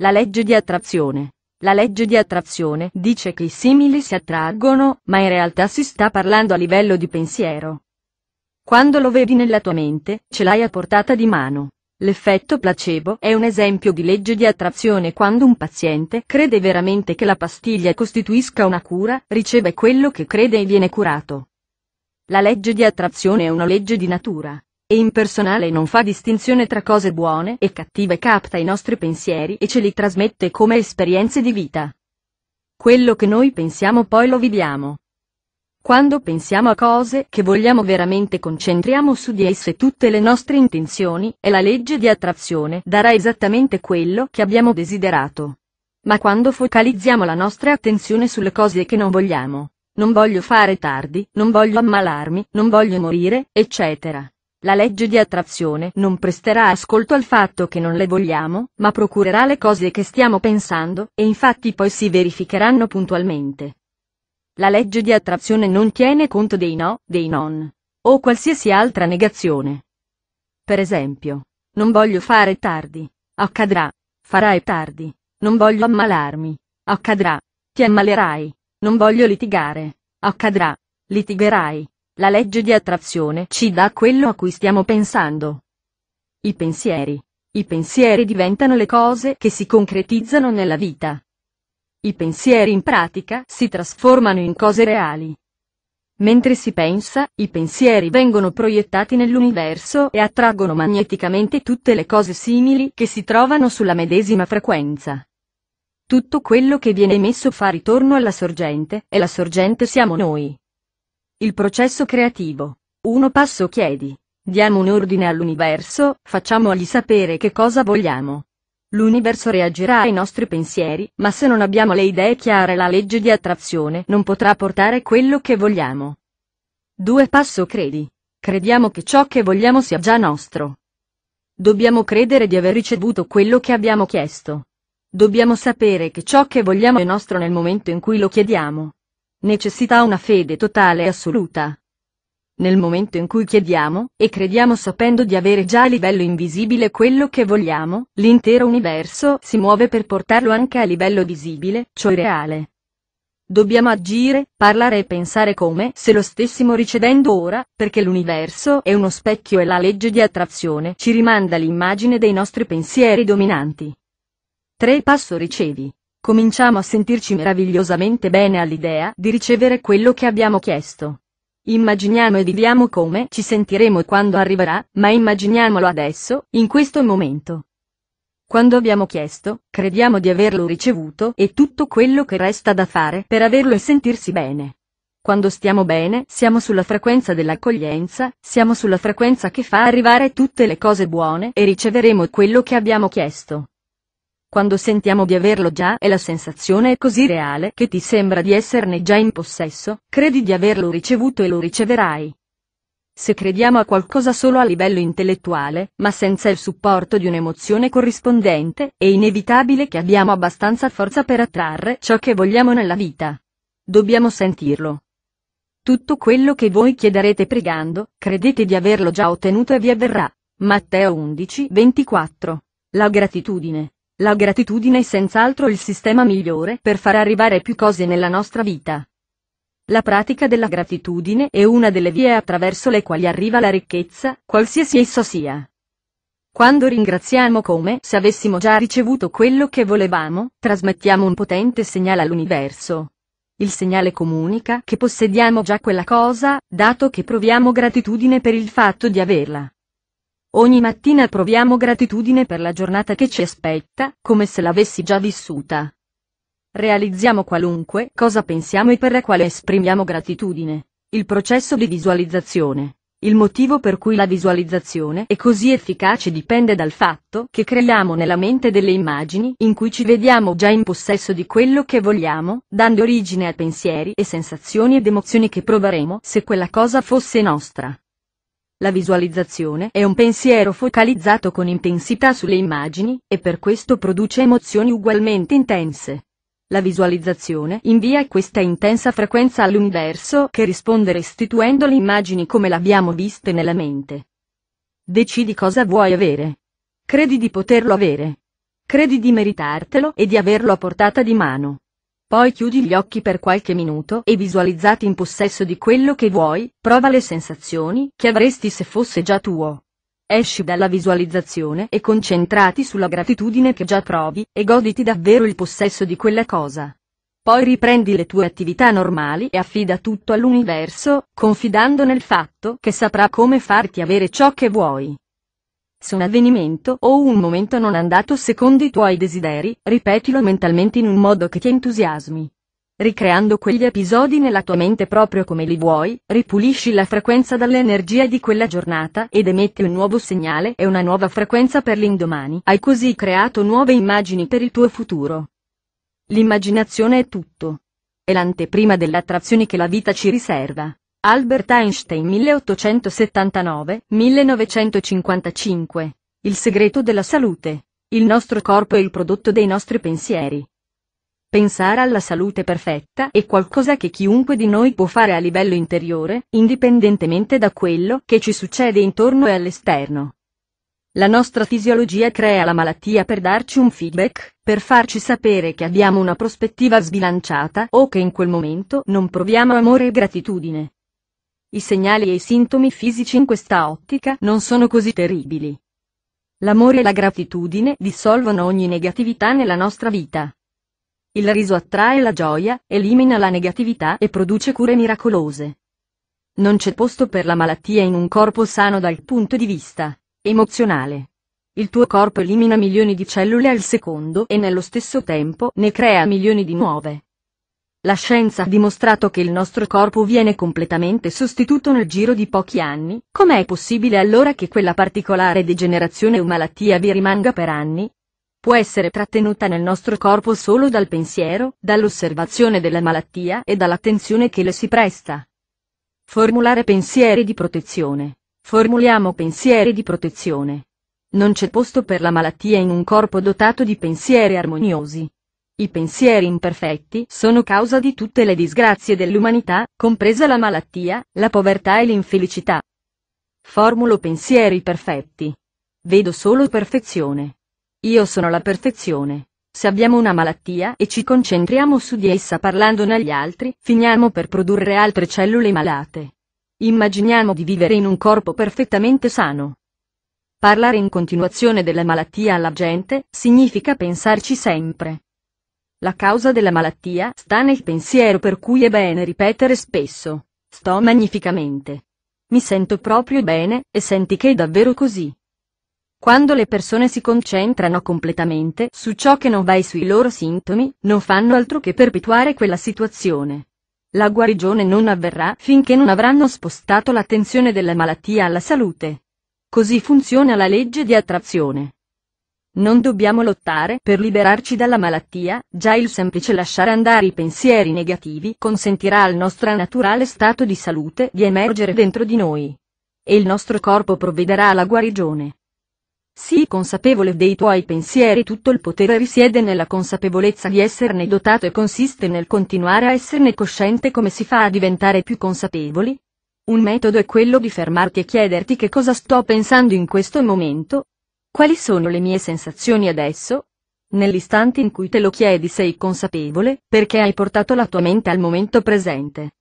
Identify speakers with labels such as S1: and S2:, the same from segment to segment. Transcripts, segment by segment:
S1: La legge di attrazione. La legge di attrazione dice che i simili si attraggono, ma in realtà si sta parlando a livello di pensiero. Quando lo vedi nella tua mente, ce l'hai a portata di mano. L'effetto placebo è un esempio di legge di attrazione quando un paziente crede veramente che la pastiglia costituisca una cura, riceve quello che crede e viene curato. La legge di attrazione è una legge di natura e impersonale non fa distinzione tra cose buone e cattive capta i nostri pensieri e ce li trasmette come esperienze di vita. Quello che noi pensiamo poi lo viviamo. Quando pensiamo a cose che vogliamo veramente concentriamo su di esse tutte le nostre intenzioni e la legge di attrazione darà esattamente quello che abbiamo desiderato. Ma quando focalizziamo la nostra attenzione sulle cose che non vogliamo, non voglio fare tardi, non voglio ammalarmi, non voglio morire, eccetera la legge di attrazione non presterà ascolto al fatto che non le vogliamo, ma procurerà le cose che stiamo pensando, e infatti poi si verificheranno puntualmente. La legge di attrazione non tiene conto dei no, dei non, o qualsiasi altra negazione. Per esempio, non voglio fare tardi. Accadrà. Farai tardi. Non voglio ammalarmi. Accadrà. Ti ammalerai. Non voglio litigare. Accadrà. Litigherai. La legge di attrazione ci dà quello a cui stiamo pensando. I pensieri. I pensieri diventano le cose che si concretizzano nella vita. I pensieri in pratica si trasformano in cose reali. Mentre si pensa, i pensieri vengono proiettati nell'universo e attraggono magneticamente tutte le cose simili che si trovano sulla medesima frequenza. Tutto quello che viene emesso fa ritorno alla sorgente, e la sorgente siamo noi. Il processo creativo. Uno passo chiedi. Diamo un ordine all'universo, facciamogli sapere che cosa vogliamo. L'universo reagirà ai nostri pensieri, ma se non abbiamo le idee chiare la legge di attrazione non potrà portare quello che vogliamo. Due passo credi. Crediamo che ciò che vogliamo sia già nostro. Dobbiamo credere di aver ricevuto quello che abbiamo chiesto. Dobbiamo sapere che ciò che vogliamo è nostro nel momento in cui lo chiediamo necessita una fede totale e assoluta. Nel momento in cui chiediamo, e crediamo sapendo di avere già a livello invisibile quello che vogliamo, l'intero universo si muove per portarlo anche a livello visibile, cioè reale. Dobbiamo agire, parlare e pensare come se lo stessimo ricevendo ora, perché l'universo è uno specchio e la legge di attrazione ci rimanda l'immagine dei nostri pensieri dominanti. 3. Passo ricevi. Cominciamo a sentirci meravigliosamente bene all'idea di ricevere quello che abbiamo chiesto. Immaginiamo e viviamo come ci sentiremo quando arriverà, ma immaginiamolo adesso, in questo momento. Quando abbiamo chiesto, crediamo di averlo ricevuto e tutto quello che resta da fare per averlo e sentirsi bene. Quando stiamo bene, siamo sulla frequenza dell'accoglienza, siamo sulla frequenza che fa arrivare tutte le cose buone e riceveremo quello che abbiamo chiesto. Quando sentiamo di averlo già e la sensazione è così reale che ti sembra di esserne già in possesso, credi di averlo ricevuto e lo riceverai. Se crediamo a qualcosa solo a livello intellettuale, ma senza il supporto di un'emozione corrispondente, è inevitabile che abbiamo abbastanza forza per attrarre ciò che vogliamo nella vita. Dobbiamo sentirlo. Tutto quello che voi chiederete pregando, credete di averlo già ottenuto e vi avverrà. Matteo 11, 24. La gratitudine. La gratitudine è senz'altro il sistema migliore per far arrivare più cose nella nostra vita. La pratica della gratitudine è una delle vie attraverso le quali arriva la ricchezza, qualsiasi essa sia. Quando ringraziamo come se avessimo già ricevuto quello che volevamo, trasmettiamo un potente segnale all'universo. Il segnale comunica che possediamo già quella cosa, dato che proviamo gratitudine per il fatto di averla. Ogni mattina proviamo gratitudine per la giornata che ci aspetta, come se l'avessi già vissuta. Realizziamo qualunque cosa pensiamo e per la quale esprimiamo gratitudine. Il processo di visualizzazione. Il motivo per cui la visualizzazione è così efficace dipende dal fatto che creiamo nella mente delle immagini in cui ci vediamo già in possesso di quello che vogliamo, dando origine a pensieri e sensazioni ed emozioni che proveremo se quella cosa fosse nostra. La visualizzazione è un pensiero focalizzato con intensità sulle immagini, e per questo produce emozioni ugualmente intense. La visualizzazione invia questa intensa frequenza all'universo che risponde restituendo le immagini come le abbiamo viste nella mente. Decidi cosa vuoi avere. Credi di poterlo avere. Credi di meritartelo e di averlo a portata di mano. Poi chiudi gli occhi per qualche minuto e visualizzati in possesso di quello che vuoi, prova le sensazioni che avresti se fosse già tuo. Esci dalla visualizzazione e concentrati sulla gratitudine che già provi e goditi davvero il possesso di quella cosa. Poi riprendi le tue attività normali e affida tutto all'universo, confidando nel fatto che saprà come farti avere ciò che vuoi. Se un avvenimento o un momento non è andato secondo i tuoi desideri, ripetilo mentalmente in un modo che ti entusiasmi. Ricreando quegli episodi nella tua mente proprio come li vuoi, ripulisci la frequenza dall'energia di quella giornata ed emetti un nuovo segnale e una nuova frequenza per l'indomani. Hai così creato nuove immagini per il tuo futuro. L'immaginazione è tutto. È l'anteprima delle attrazioni che la vita ci riserva. Albert Einstein 1879-1955. Il segreto della salute. Il nostro corpo è il prodotto dei nostri pensieri. Pensare alla salute perfetta è qualcosa che chiunque di noi può fare a livello interiore, indipendentemente da quello che ci succede intorno e all'esterno. La nostra fisiologia crea la malattia per darci un feedback, per farci sapere che abbiamo una prospettiva sbilanciata o che in quel momento non proviamo amore e gratitudine. I segnali e i sintomi fisici in questa ottica non sono così terribili. L'amore e la gratitudine dissolvono ogni negatività nella nostra vita. Il riso attrae la gioia, elimina la negatività e produce cure miracolose. Non c'è posto per la malattia in un corpo sano dal punto di vista emozionale. Il tuo corpo elimina milioni di cellule al secondo e nello stesso tempo ne crea milioni di nuove. La scienza ha dimostrato che il nostro corpo viene completamente sostituto nel giro di pochi anni, com'è possibile allora che quella particolare degenerazione o malattia vi rimanga per anni? Può essere trattenuta nel nostro corpo solo dal pensiero, dall'osservazione della malattia e dall'attenzione che le si presta. Formulare pensieri di protezione. Formuliamo pensieri di protezione. Non c'è posto per la malattia in un corpo dotato di pensieri armoniosi. I pensieri imperfetti sono causa di tutte le disgrazie dell'umanità, compresa la malattia, la povertà e l'infelicità. Formulo pensieri perfetti. Vedo solo perfezione. Io sono la perfezione. Se abbiamo una malattia e ci concentriamo su di essa parlandone agli altri, finiamo per produrre altre cellule malate. Immaginiamo di vivere in un corpo perfettamente sano. Parlare in continuazione della malattia alla gente significa pensarci sempre. La causa della malattia sta nel pensiero per cui è bene ripetere spesso. Sto magnificamente. Mi sento proprio bene, e senti che è davvero così. Quando le persone si concentrano completamente su ciò che non va e sui loro sintomi, non fanno altro che perpetuare quella situazione. La guarigione non avverrà finché non avranno spostato l'attenzione della malattia alla salute. Così funziona la legge di attrazione. Non dobbiamo lottare per liberarci dalla malattia, già il semplice lasciare andare i pensieri negativi consentirà al nostro naturale stato di salute di emergere dentro di noi. E il nostro corpo provvederà alla guarigione. Sii consapevole dei tuoi pensieri, tutto il potere risiede nella consapevolezza di esserne dotato e consiste nel continuare a esserne cosciente come si fa a diventare più consapevoli, un metodo è quello di fermarti e chiederti che cosa sto pensando in questo momento, quali sono le mie sensazioni adesso? Nell'istante in cui te lo chiedi sei consapevole perché hai portato la tua mente al momento presente.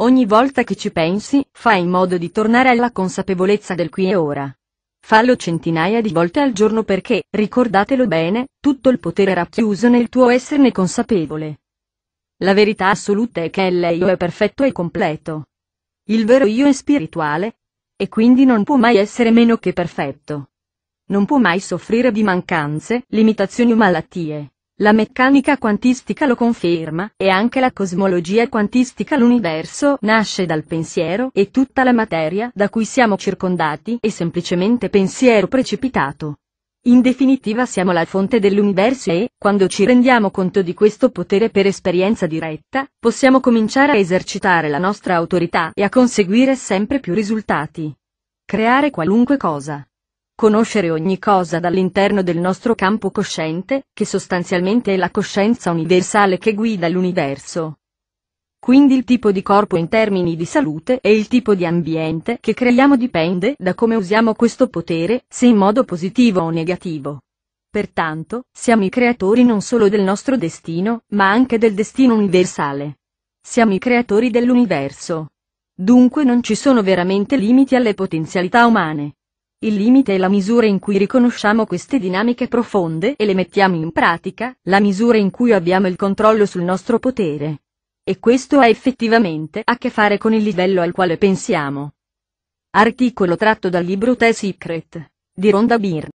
S1: Ogni volta che ci pensi, fai in modo di tornare alla consapevolezza del qui e ora. Fallo centinaia di volte al giorno perché, ricordatelo bene, tutto il potere racchiuso nel tuo esserne consapevole. La verità assoluta è che l'io è perfetto e completo. Il vero io è spirituale. E quindi non può mai essere meno che perfetto. Non può mai soffrire di mancanze, limitazioni o malattie. La meccanica quantistica lo conferma, e anche la cosmologia quantistica l'universo nasce dal pensiero e tutta la materia da cui siamo circondati è semplicemente pensiero precipitato. In definitiva siamo la fonte dell'universo e, quando ci rendiamo conto di questo potere per esperienza diretta, possiamo cominciare a esercitare la nostra autorità e a conseguire sempre più risultati. Creare qualunque cosa conoscere ogni cosa dall'interno del nostro campo cosciente, che sostanzialmente è la coscienza universale che guida l'universo. Quindi il tipo di corpo in termini di salute e il tipo di ambiente che creiamo dipende da come usiamo questo potere, se in modo positivo o negativo. Pertanto, siamo i creatori non solo del nostro destino, ma anche del destino universale. Siamo i creatori dell'universo. Dunque non ci sono veramente limiti alle potenzialità umane. Il limite è la misura in cui riconosciamo queste dinamiche profonde e le mettiamo in pratica, la misura in cui abbiamo il controllo sul nostro potere. E questo ha effettivamente a che fare con il livello al quale pensiamo. Articolo tratto dal libro The Secret di Ronda Byrne.